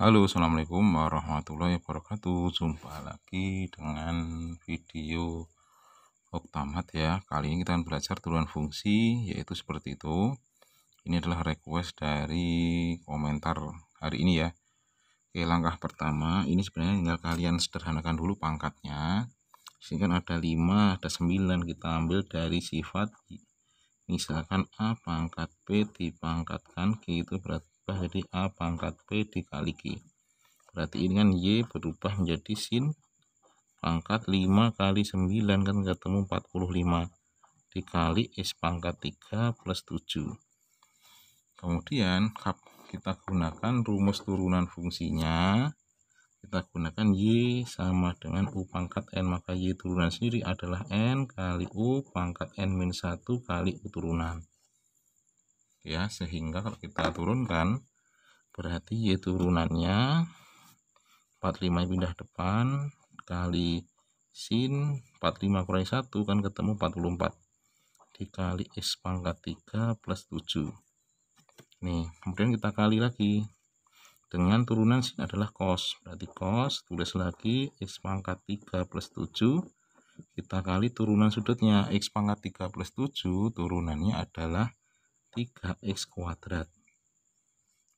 Halo assalamualaikum warahmatullahi wabarakatuh jumpa lagi dengan video Oktamat ya kali ini kita akan belajar turunan fungsi yaitu seperti itu ini adalah request dari komentar hari ini ya Oke langkah pertama ini sebenarnya tinggal kalian sederhanakan dulu pangkatnya sehingga kan ada 5 ada 9 kita ambil dari sifat misalkan A pangkat B dipangkatkan G itu berarti berubah jadi A pangkat P dikali Q. Berarti ini kan Y berubah menjadi sin pangkat 5 kali 9 kan ketemu 45 dikali S pangkat 3 plus 7. Kemudian kita gunakan rumus turunan fungsinya. Kita gunakan Y sama dengan U pangkat N. Maka Y turunan sendiri adalah N kali U pangkat N minus 1 kali U turunan ya sehingga kalau kita turunkan berarti Y turunannya 45 pindah depan kali sin 45 kurangi 1 kan ketemu 44 dikali X pangkat 3 plus 7 nih kemudian kita kali lagi dengan turunan sin adalah cos berarti cos tulis lagi X pangkat 3 plus 7 kita kali turunan sudutnya X pangkat 3 plus 7 turunannya adalah 3x kuadrat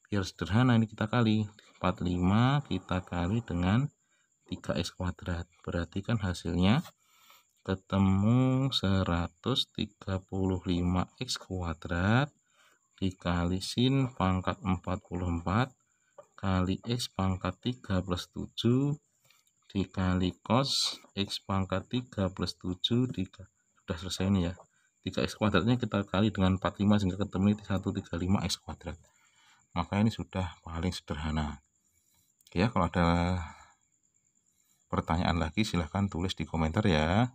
biar sederhana ini kita kali 45 kita kali dengan 3x kuadrat berarti kan hasilnya ketemu 135x kuadrat dikali sin pangkat 44 kali x pangkat 3 plus 7 dikali cos x pangkat 3 plus 7 dikali, sudah selesai ini ya 3x kuadratnya kita kali dengan 45 sehingga ketemu 135x kuadrat maka ini sudah paling sederhana ya kalau ada pertanyaan lagi silahkan tulis di komentar ya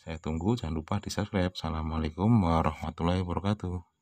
saya tunggu jangan lupa di subscribe assalamualaikum warahmatullahi wabarakatuh